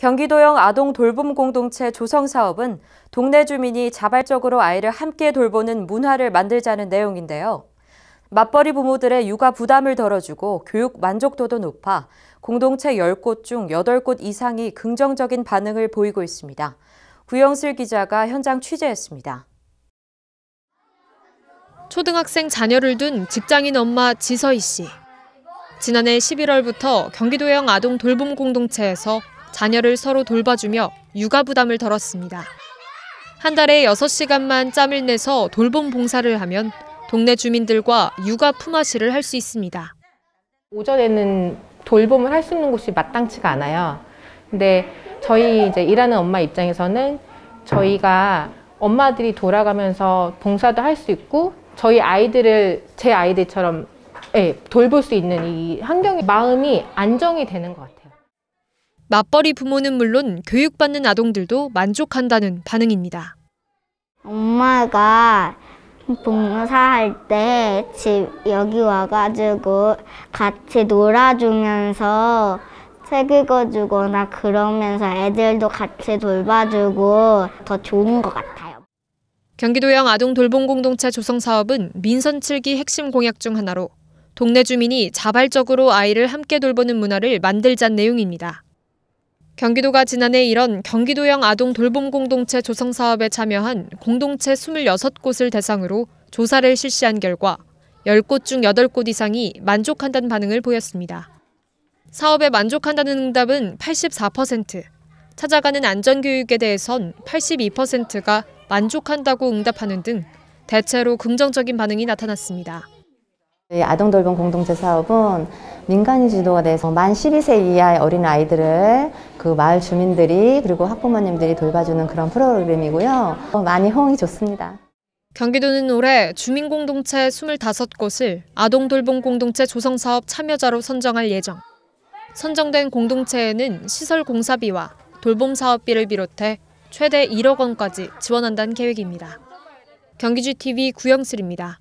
경기도형 아동 돌봄 공동체 조성 사업은 동네 주민이 자발적으로 아이를 함께 돌보는 문화를 만들자는 내용인데요. 맞벌이 부모들의 육아 부담을 덜어주고 교육 만족도도 높아 공동체 10곳 중 8곳 이상이 긍정적인 반응을 보이고 있습니다. 구영슬 기자가 현장 취재했습니다. 초등학생 자녀를 둔 직장인 엄마 지서희 씨. 지난해 11월부터 경기도형 아동 돌봄 공동체에서 자녀를 서로 돌봐주며 육아 부담을 덜었습니다. 한 달에 6시간만 짬을 내서 돌봄 봉사를 하면 동네 주민들과 육아 품앗이를 할 수 있습니다. 오전에는 돌봄을 할 수 있는 곳이 마땅치가 않아요. 근데 저희 이제 일하는 엄마 입장에서는 저희가 엄마들이 돌아가면서 봉사도 할 수 있고 저희 아이들을 제 아이들처럼 예, 돌볼 수 있는 이 환경이 마음이 안정이 되는 것 같아요. 맞벌이 부모는 물론 교육받는 아동들도 만족한다는 반응입니다. 엄마가 봉사할 때 집 여기 와가지고 같이 놀아주면서 책 읽어주거나 그러면서 애들도 같이 돌봐주고 더 좋은 것 같아요. 경기도형 아동 돌봄 공동체 조성 사업은 민선 7기 핵심 공약 중 하나로 동네 주민이 자발적으로 아이를 함께 돌보는 문화를 만들자는 내용입니다. 경기도가 지난해 이런 경기도형 아동 돌봄 공동체 조성 사업에 참여한 공동체 26곳을 대상으로 조사를 실시한 결과 10곳 중 8곳 이상이 만족한다는 반응을 보였습니다. 사업에 만족한다는 응답은 84%, 찾아가는 안전교육에 대해선 82%가 만족한다고 응답하는 등 대체로 긍정적인 반응이 나타났습니다. 네, 아동 돌봄 공동체 사업은 민간인 지도가 돼서 만 12세 이하의 어린 아이들을 그 마을 주민들이 그리고 학부모님들이 돌봐주는 그런 프로그램이고요. 많이 호응이 좋습니다. 경기도는 올해 주민 공동체 25곳을 아동 돌봄 공동체 조성 사업 참여자로 선정할 예정. 선정된 공동체에는 시설 공사비와 돌봄 사업비를 비롯해 최대 1억 원까지 지원한다는 계획입니다. 경기주 TV 구영슬입니다.